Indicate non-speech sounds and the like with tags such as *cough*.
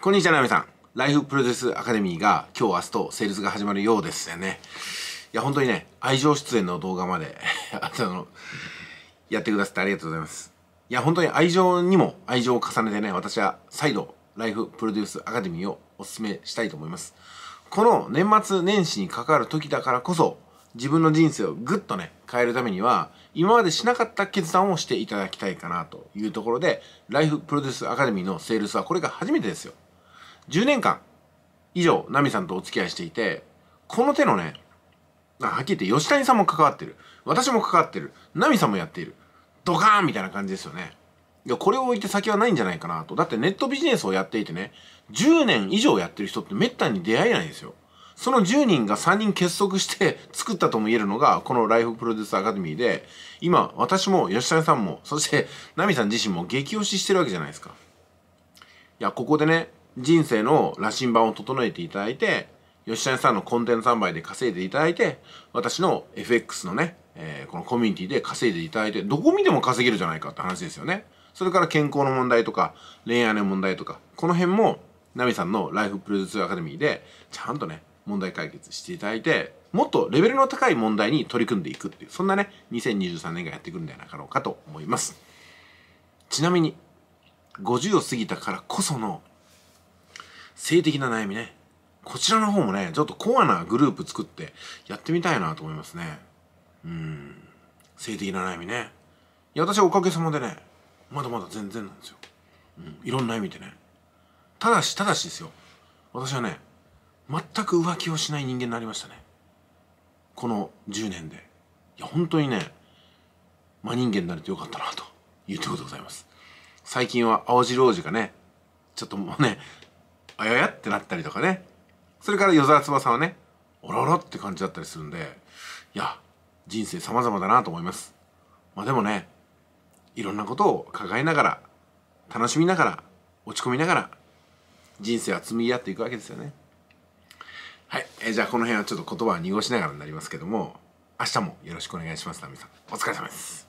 こんにちは、なみさん。ライフプロデュースアカデミーが今日明日とセールスが始まるようですよね。いや、本当にね、愛情出演の動画まで *laughs* あの、やってくださってありがとうございます。いや、本当に愛情にも愛情を重ねてね、私は再度、ライフプロデュースアカデミーをお勧めしたいと思います。この年末年始に関わる時だからこそ、自分の人生をぐっとね、変えるためには、今までしなかった決断をしていただきたいかなというところで、ライフプロデュースアカデミーのセールスはこれが初めてですよ。10年間以上ナミさんとお付き合いしていてこの手のねはっきり言って吉谷さんも関わってる私も関わってるナミさんもやっているドカーンみたいな感じですよねいやこれを置いて先はないんじゃないかなとだってネットビジネスをやっていてね10年以上やってる人って滅多に出会えないんですよその10人が3人結束して作ったとも言えるのが、このライフプロデュースアカデミーで、今、私も吉谷さんも、そして、ナミさん自身も激推ししてるわけじゃないですか。いや、ここでね、人生の羅針盤を整えていただいて、吉谷さんのコンテンツ販売で稼いでいただいて、私の FX のね、えー、このコミュニティで稼いでいただいて、どこ見ても稼げるじゃないかって話ですよね。それから健康の問題とか、恋愛の問題とか、この辺も、ナミさんのライフプロデュースアカデミーで、ちゃんとね、問題解決していただいて、もっとレベルの高い問題に取り組んでいくっていう、そんなね、2023年がやってくるんではなかろうかと思います。ちなみに、50を過ぎたからこその性的な悩みね。こちらの方もね、ちょっとコアなグループ作ってやってみたいなと思いますね。うん。性的な悩みね。いや、私はおかげさまでね、まだまだ全然なんですよ。うん。いろんな意味でね。ただし、ただしですよ。私はね、全く浮気をしない人間になりましたね。この10年で。いや、本当にね、真人間になれてよかったなというところでございます。最近は青白王子がね、ちょっともうね、あややってなったりとかねそれから与沢翼はねおらおらって感じだったりするんでいや人生様々だなと思いますまあでもねいろんなことを抱えながら楽しみながら落ち込みながら人生は積み上っていくわけですよねはい、えー、じゃあこの辺はちょっと言葉は濁しながらになりますけども明日もよろしくお願いしますナミさんお疲れ様です